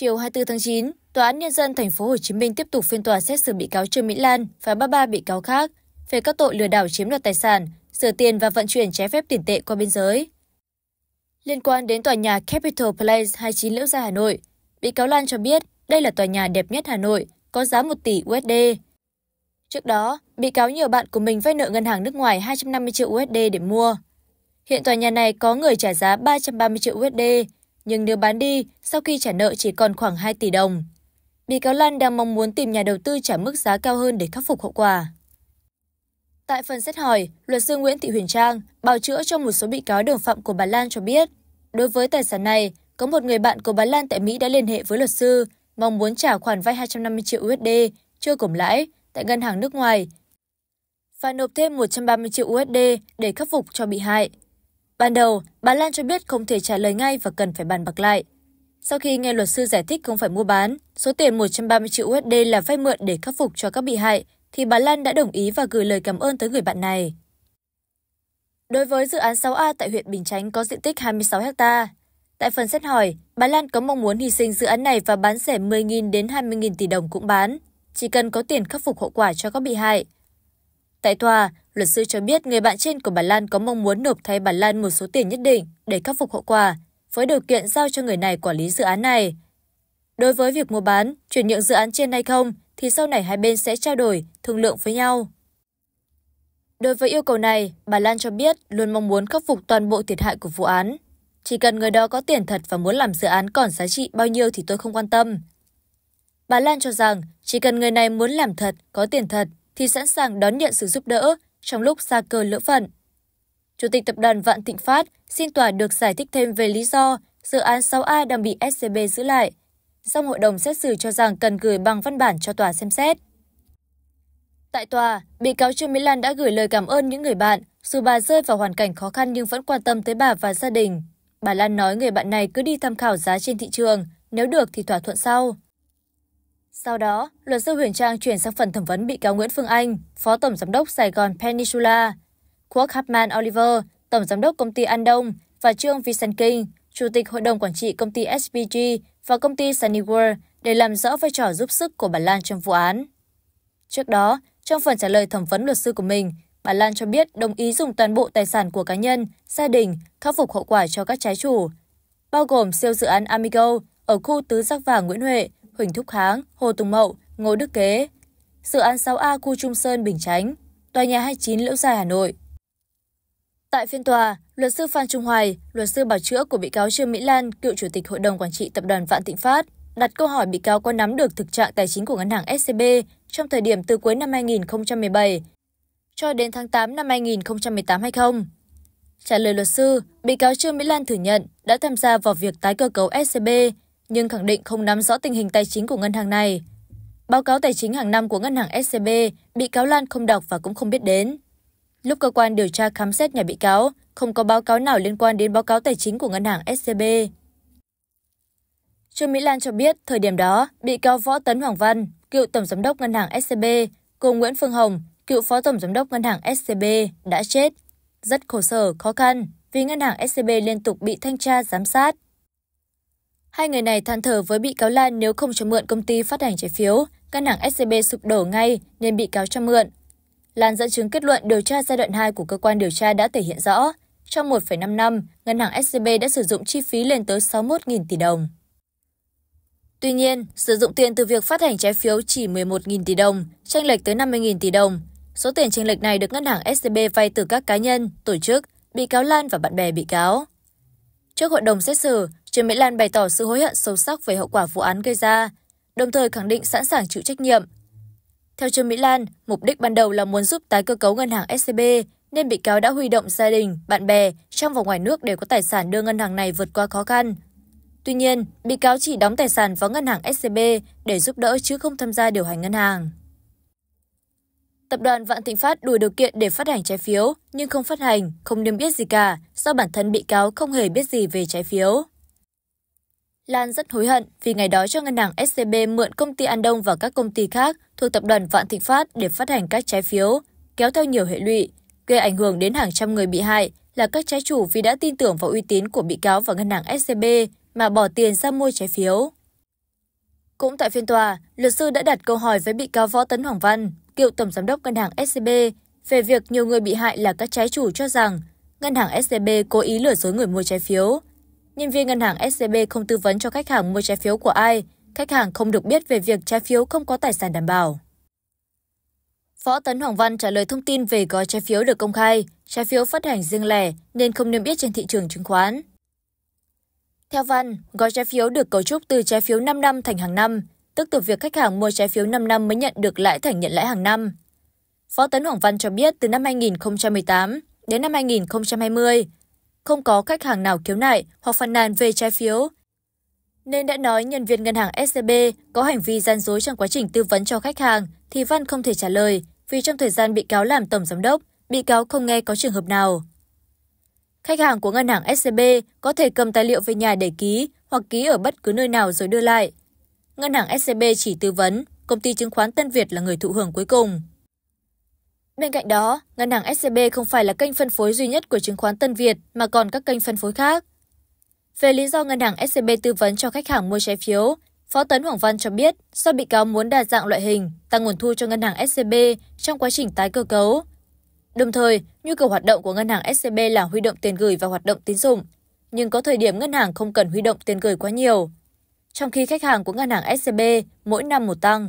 Chiều 24 tháng 9, Tòa án Nhân dân thành phố Hồ Chí Minh tiếp tục phiên tòa xét xử bị cáo Trương Mỹ Lan và ba ba bị cáo khác về các tội lừa đảo chiếm đoạt tài sản, rửa tiền và vận chuyển trái phép tiền tệ qua biên giới. Liên quan đến tòa nhà Capital Place 29 Liễu Gia Hà Nội, bị cáo Lan cho biết đây là tòa nhà đẹp nhất Hà Nội, có giá 1 tỷ USD. Trước đó, bị cáo nhờ bạn của mình vay nợ ngân hàng nước ngoài 250 triệu USD để mua. Hiện tòa nhà này có người trả giá 330 triệu USD, nhưng nếu bán đi sau khi trả nợ chỉ còn khoảng hai tỷ đồng bị cáo lan đang mong muốn tìm nhà đầu tư trả mức giá cao hơn để khắc phục hậu quả tại phần xét hỏi luật sư nguyễn thị huyền trang bào chữa cho một số bị cáo đồng phạm của bà lan cho biết đối với tài sản này có một người bạn của bà lan tại mỹ đã liên hệ với luật sư mong muốn trả khoản vay 250 triệu usd chưa cổng lãi tại ngân hàng nước ngoài và nộp thêm 130 triệu USD để khắc phục cho bị hại. Ban đầu, bà Lan cho biết không thể trả lời ngay và cần phải bàn bạc lại. Sau khi nghe luật sư giải thích không phải mua bán, số tiền 130 triệu USD là vay mượn để khắc phục cho các bị hại, thì bà Lan đã đồng ý và gửi lời cảm ơn tới người bạn này. Đối với dự án 6A tại huyện Bình Chánh có diện tích 26 ha, tại phần xét hỏi, bà Lan có mong muốn hy sinh dự án này và bán rẻ 10.000 đến 20.000 tỷ đồng cũng bán, chỉ cần có tiền khắc phục hậu quả cho các bị hại. Tại tòa, luật sư cho biết người bạn trên của bà Lan có mong muốn nộp thay bà Lan một số tiền nhất định để khắc phục hậu quả, với điều kiện giao cho người này quản lý dự án này. Đối với việc mua bán, chuyển nhượng dự án trên hay không thì sau này hai bên sẽ trao đổi, thương lượng với nhau. Đối với yêu cầu này, bà Lan cho biết luôn mong muốn khắc phục toàn bộ thiệt hại của vụ án. Chỉ cần người đó có tiền thật và muốn làm dự án còn giá trị bao nhiêu thì tôi không quan tâm. Bà Lan cho rằng chỉ cần người này muốn làm thật, có tiền thật thì sẵn sàng đón nhận sự giúp đỡ trong lúc xa cơ lỡ phận. Chủ tịch tập đoàn Vạn Thịnh Phát xin tòa được giải thích thêm về lý do dự án 6A đang bị SCB giữ lại, song hội đồng xét xử cho rằng cần gửi bằng văn bản cho tòa xem xét. Tại tòa, bị cáo Trương Mỹ Lan đã gửi lời cảm ơn những người bạn, dù bà rơi vào hoàn cảnh khó khăn nhưng vẫn quan tâm tới bà và gia đình. Bà Lan nói người bạn này cứ đi tham khảo giá trên thị trường, nếu được thì thỏa thuận sau. Sau đó, luật sư Huyền Trang chuyển sang phần thẩm vấn bị cáo Nguyễn Phương Anh, Phó Tổng Giám đốc Sài Gòn Peninsula, Quốc Hartman Oliver, Tổng Giám đốc Công ty An Đông và Trương Vincent King, Chủ tịch Hội đồng Quản trị Công ty SPG và Công ty Sunny World để làm rõ vai trò giúp sức của bà Lan trong vụ án. Trước đó, trong phần trả lời thẩm vấn luật sư của mình, bà Lan cho biết đồng ý dùng toàn bộ tài sản của cá nhân, gia đình khắc phục hậu quả cho các trái chủ, bao gồm siêu dự án Amigo ở khu Tứ Giác Vàng Nguyễn Huệ Huỳnh Thúc Kháng, Hồ Tùng Mậu, Ngô Đức Kế. Dự án 6A khu Trung Sơn Bình Chánh, tòa nhà 29 Liễu Giai Hà Nội. Tại phiên tòa, luật sư Phan Trung Hoài, luật sư bảo chữa của bị cáo Trương Mỹ Lan, cựu chủ tịch Hội đồng quản trị tập đoàn Vạn Thịnh Phát, đặt câu hỏi bị cáo có nắm được thực trạng tài chính của ngân hàng SCB trong thời điểm từ cuối năm 2017 cho đến tháng 8 năm 2018 hay không. Trả lời luật sư, bị cáo Trương Mỹ Lan thừa nhận đã tham gia vào việc tái cơ cấu SCB nhưng khẳng định không nắm rõ tình hình tài chính của ngân hàng này. Báo cáo tài chính hàng năm của ngân hàng scb bị cáo Lan không đọc và cũng không biết đến. Lúc cơ quan điều tra khám xét nhà bị cáo, không có báo cáo nào liên quan đến báo cáo tài chính của ngân hàng scb Trương Mỹ Lan cho biết, thời điểm đó, bị cáo Võ Tấn Hoàng Văn, cựu tổng giám đốc ngân hàng scb cùng Nguyễn Phương Hồng, cựu phó tổng giám đốc ngân hàng scb đã chết. Rất khổ sở, khó khăn vì ngân hàng scb liên tục bị thanh tra giám sát, Hai người này than thở với bị cáo Lan nếu không cho mượn công ty phát hành trái phiếu, ngân hàng scb sụp đổ ngay nên bị cáo cho mượn. Lan dẫn chứng kết luận điều tra giai đoạn 2 của cơ quan điều tra đã thể hiện rõ, trong 1,5 năm, ngân hàng scb đã sử dụng chi phí lên tới 61.000 tỷ đồng. Tuy nhiên, sử dụng tiền từ việc phát hành trái phiếu chỉ 11.000 tỷ đồng, tranh lệch tới 50.000 tỷ đồng. Số tiền tranh lệch này được ngân hàng SCB vay từ các cá nhân, tổ chức, bị cáo Lan và bạn bè bị cáo. Trước hội đồng xét xử, trương mỹ lan bày tỏ sự hối hận sâu sắc về hậu quả vụ án gây ra đồng thời khẳng định sẵn sàng chịu trách nhiệm theo trương mỹ lan mục đích ban đầu là muốn giúp tái cơ cấu ngân hàng scb nên bị cáo đã huy động gia đình bạn bè trong và ngoài nước để có tài sản đưa ngân hàng này vượt qua khó khăn Tuy nhiên, bị cáo chỉ đóng tài sản vào ngân hàng SCB để giúp đỡ chứ không tham gia điều hành ngân hàng. Tập đoàn Vạn Thịnh Phát đủ điều kiện để phát hành trái phiếu nhưng không phát hành, không niêm yết gì cả do bản thân bị cáo không hề biết gì về trái phiếu. Lan rất hối hận vì ngày đó cho ngân hàng scb mượn công ty An Đông và các công ty khác thuộc tập đoàn Vạn Thịnh Phát để phát hành các trái phiếu, kéo theo nhiều hệ lụy, gây ảnh hưởng đến hàng trăm người bị hại là các trái chủ vì đã tin tưởng vào uy tín của bị cáo và ngân hàng scb mà bỏ tiền ra mua trái phiếu. Cũng tại phiên tòa, luật sư đã đặt câu hỏi với bị cáo Võ Tấn Hoàng Văn, cựu tổng giám đốc ngân hàng scb về việc nhiều người bị hại là các trái chủ cho rằng ngân hàng scb cố ý lừa dối người mua trái phiếu nhân viên ngân hàng scb không tư vấn cho khách hàng mua trái phiếu của ai khách hàng không được biết về việc trái phiếu không có tài sản đảm bảo Phó Tấn Hoàng Văn trả lời thông tin về gói trái phiếu được công khai, trái phiếu phát hành riêng lẻ nên không niêm yết trên thị trường chứng khoán. Theo Văn, gói trái phiếu được cấu trúc từ trái phiếu 5 năm thành hàng năm, tức từ việc khách hàng mua trái phiếu 5 năm mới nhận được lãi thành nhận lãi hàng năm. Phó Tấn Hoàng Văn cho biết từ năm 2018 đến năm 2020, không có khách hàng nào khiếu nại hoặc phàn nàn về trái phiếu, nên đã nói nhân viên ngân hàng SCB có hành vi gian dối trong quá trình tư vấn cho khách hàng thì Văn không thể trả lời vì trong thời gian bị cáo làm tổng giám đốc, bị cáo không nghe có trường hợp nào. Khách hàng của ngân hàng SCB có thể cầm tài liệu về nhà để ký hoặc ký ở bất cứ nơi nào rồi đưa lại. Ngân hàng SCB chỉ tư vấn, công ty chứng khoán Tân Việt là người thụ hưởng cuối cùng. Bên cạnh đó, ngân hàng SCB không phải là kênh phân phối duy nhất của chứng khoán Tân Việt mà còn các kênh phân phối khác. Về lý do ngân hàng SCB tư vấn cho khách hàng mua trái phiếu, Phó Tấn Hoàng Văn cho biết do bị cáo muốn đa dạng loại hình, tăng nguồn thu cho ngân hàng SCB trong quá trình tái cơ cấu. Đồng thời, nhu cầu hoạt động của ngân hàng SCB là huy động tiền gửi và hoạt động tín dụng, nhưng có thời điểm ngân hàng không cần huy động tiền gửi quá nhiều. Trong khi khách hàng của ngân hàng SCB mỗi năm một tăng,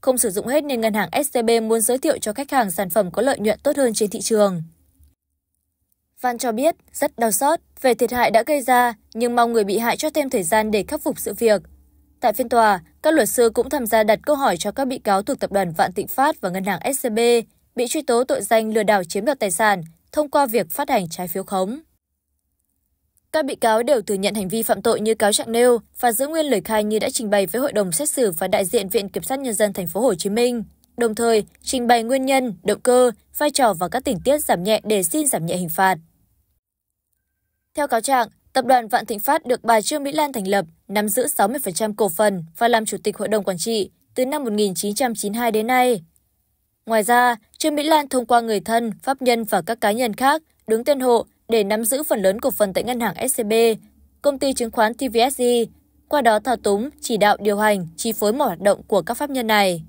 không sử dụng hết nên ngân hàng SCB muốn giới thiệu cho khách hàng sản phẩm có lợi nhuận tốt hơn trên thị trường. Văn cho biết rất đau xót về thiệt hại đã gây ra nhưng mong người bị hại cho thêm thời gian để khắc phục sự việc. Tại phiên tòa, các luật sư cũng tham gia đặt câu hỏi cho các bị cáo thuộc tập đoàn Vạn Tịnh Phát và ngân hàng SCB bị truy tố tội danh lừa đảo chiếm đoạt tài sản thông qua việc phát hành trái phiếu khống. Các bị cáo đều thừa nhận hành vi phạm tội như cáo trạng nêu và giữ nguyên lời khai như đã trình bày với hội đồng xét xử và đại diện Viện Kiểm sát Nhân dân Thành phố Hồ Chí Minh. Đồng thời, trình bày nguyên nhân, động cơ, vai trò và các tình tiết giảm nhẹ để xin giảm nhẹ hình phạt. Theo cáo trạng, Tập đoàn Vạn Thịnh Phát được bà Trương Mỹ Lan thành lập, nắm giữ 60% cổ phần và làm chủ tịch hội đồng quản trị từ năm 1992 đến nay. Ngoài ra, Trương Mỹ Lan thông qua người thân, pháp nhân và các cá nhân khác đứng tên hộ để nắm giữ phần lớn cổ phần tại ngân hàng scb công ty chứng khoán tvsg qua đó thao túng chỉ đạo điều hành chi phối mọi hoạt động của các pháp nhân này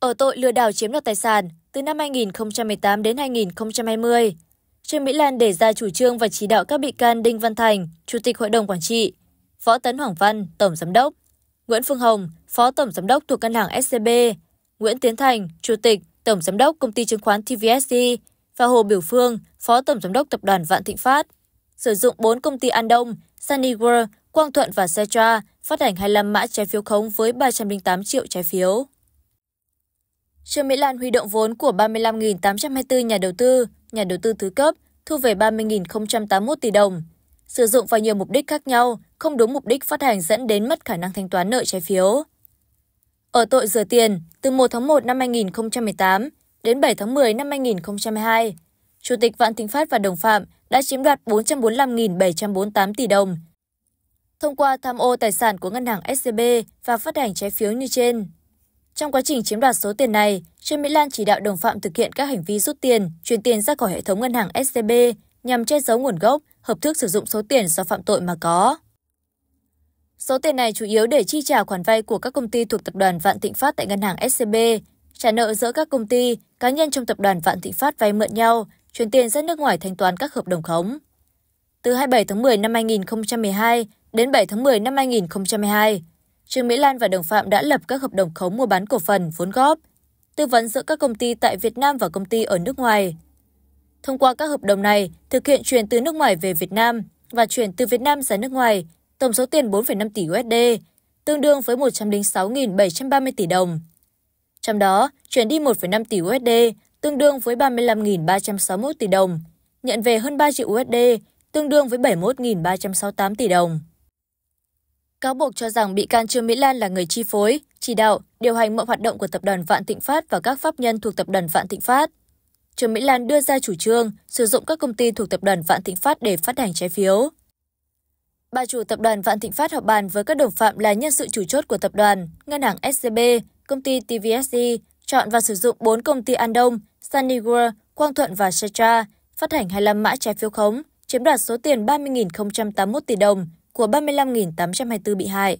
ở tội lừa đảo chiếm đoạt tài sản từ năm 2018 đến 2020. Trương Mỹ Lan đề ra chủ trương và chỉ đạo các bị can Đinh Văn Thành, Chủ tịch Hội đồng Quản trị, Võ Tấn Hoàng Văn, Tổng Giám đốc, Nguyễn Phương Hồng, Phó Tổng Giám đốc thuộc Ngân hàng SCB, Nguyễn Tiến Thành, Chủ tịch, Tổng Giám đốc Công ty Chứng khoán TVSC và Hồ Biểu Phương, Phó Tổng Giám đốc Tập đoàn Vạn Thịnh Phát. Sử dụng 4 công ty An Đông, Sunny World, Quang Thuận và Setra phát hành 25 mã trái phiếu khống với 308 triệu trái phiếu. Trương Mỹ Lan huy động vốn của 35.824 nhà đầu tư, nhà đầu tư thứ cấp, thu về 30.081 tỷ đồng, sử dụng vào nhiều mục đích khác nhau, không đúng mục đích phát hành dẫn đến mất khả năng thanh toán nợ trái phiếu. Ở tội rửa tiền, từ 1 tháng 1 năm 2018, đến 7 tháng 10 năm 2022, Chủ tịch Vạn Thịnh Phát và đồng phạm đã chiếm đoạt 445.748 tỷ đồng thông qua tham ô tài sản của ngân hàng SCB và phát hành trái phiếu như trên. Trong quá trình chiếm đoạt số tiền này, Trương Mỹ Lan chỉ đạo đồng phạm thực hiện các hành vi rút tiền, chuyển tiền ra khỏi hệ thống ngân hàng SCB nhằm che giấu nguồn gốc, hợp thức sử dụng số tiền do phạm tội mà có. Số tiền này chủ yếu để chi trả khoản vay của các công ty thuộc tập đoàn Vạn Thịnh Phát tại ngân hàng SCB, trả nợ giữa các công ty cá nhân trong tập đoàn Vạn Thịnh Phát vay mượn nhau, chuyển tiền ra nước ngoài thanh toán các hợp đồng khống. Từ 27 tháng 10 năm 2012 đến 7 tháng 10 năm 2012, Trương Mỹ Lan và đồng phạm đã lập các hợp đồng khống mua bán cổ phần vốn góp, tư vấn giữa các công ty tại Việt Nam và công ty ở nước ngoài. Thông qua các hợp đồng này, thực hiện chuyển từ nước ngoài về Việt Nam và chuyển từ Việt Nam ra nước ngoài, tổng số tiền 4,5 tỷ USD, tương đương với 106.730 tỷ đồng trong đó chuyển đi 1,5 tỷ USD, tương đương với 35.361 tỷ đồng, nhận về hơn 3 triệu USD, tương đương với 71.368 tỷ đồng. Cáo buộc cho rằng bị can Trương Mỹ Lan là người chi phối, chỉ đạo, điều hành mọi hoạt động của tập đoàn Vạn Thịnh Phát và các pháp nhân thuộc tập đoàn Vạn Thịnh Phát. Trương Mỹ Lan đưa ra chủ trương sử dụng các công ty thuộc tập đoàn Vạn Thịnh Phát để phát hành trái phiếu. Bà chủ tập đoàn Vạn Thịnh Phát họp bàn với các đồng phạm là nhân sự chủ chốt của tập đoàn, ngân hàng SCB, công ty TVSC e chọn và sử dụng 4 công ty An Đông, Sunny World, Quang Thuận và Setra phát hành 25 mã trái phiếu khống, chiếm đoạt số tiền 30.081 tỷ đồng của 35.824 bị hại.